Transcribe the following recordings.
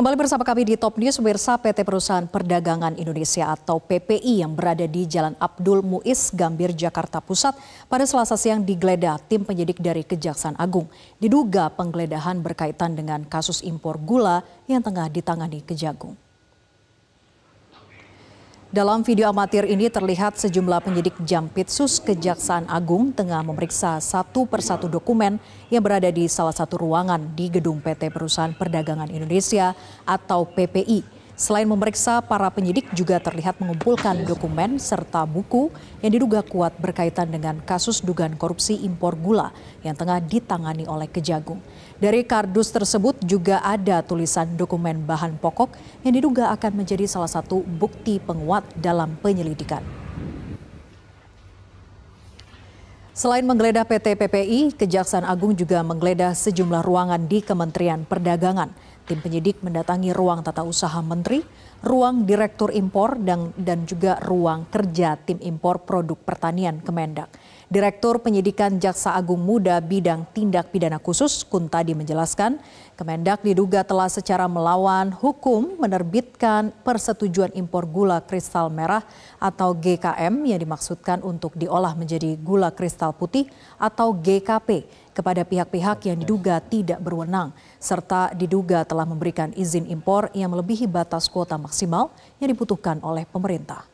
Kembali bersama kami di Top News, pemirsa PT Perusahaan Perdagangan Indonesia atau PPI yang berada di Jalan Abdul Muiz, Gambir, Jakarta Pusat pada selasa siang digeledah tim penyidik dari Kejaksaan Agung. Diduga penggeledahan berkaitan dengan kasus impor gula yang tengah ditangani Kejagung. Dalam video amatir ini terlihat sejumlah penyidik Jampitsus Kejaksaan Agung tengah memeriksa satu persatu dokumen yang berada di salah satu ruangan di gedung PT Perusahaan Perdagangan Indonesia atau PPI Selain memeriksa, para penyidik juga terlihat mengumpulkan dokumen serta buku yang diduga kuat berkaitan dengan kasus dugaan korupsi impor gula yang tengah ditangani oleh Kejagung. Dari kardus tersebut juga ada tulisan dokumen bahan pokok yang diduga akan menjadi salah satu bukti penguat dalam penyelidikan. Selain menggeledah PT PPI, Kejaksaan Agung juga menggeledah sejumlah ruangan di Kementerian Perdagangan. Tim penyidik mendatangi ruang tata usaha menteri, ruang direktur impor, dan, dan juga ruang kerja tim impor produk pertanian Kemendak. Direktur Penyidikan Jaksa Agung Muda Bidang Tindak Pidana Khusus Kuntadi menjelaskan, Kemendak diduga telah secara melawan hukum menerbitkan persetujuan impor gula kristal merah atau GKM yang dimaksudkan untuk diolah menjadi gula kristal putih atau GKP kepada pihak-pihak yang diduga tidak berwenang serta diduga telah memberikan izin impor yang melebihi batas kuota maksimal yang dibutuhkan oleh pemerintah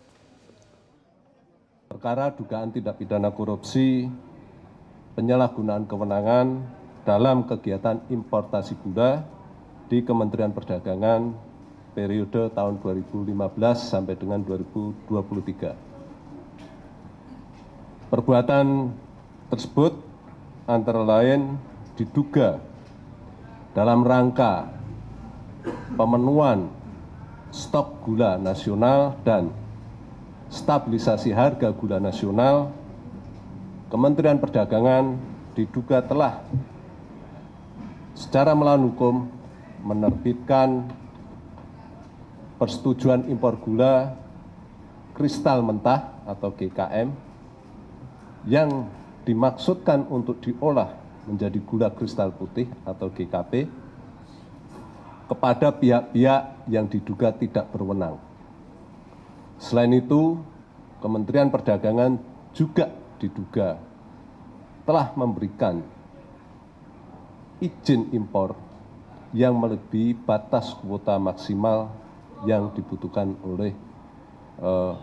perkara dugaan tindak pidana korupsi penyalahgunaan kewenangan dalam kegiatan importasi gula di Kementerian Perdagangan periode tahun 2015 sampai dengan 2023. Perbuatan tersebut antara lain diduga dalam rangka pemenuhan stok gula nasional dan stabilisasi harga gula nasional, Kementerian Perdagangan diduga telah secara melawan hukum menerbitkan persetujuan impor gula kristal mentah atau GKM yang dimaksudkan untuk diolah menjadi gula kristal putih atau GKP kepada pihak-pihak yang diduga tidak berwenang selain itu kementerian perdagangan juga diduga telah memberikan izin impor yang melebihi batas kuota maksimal yang dibutuhkan oleh eh,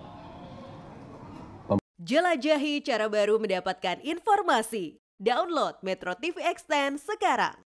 Jelajahi cara baru mendapatkan informasi. Download Metro TV Extend sekarang.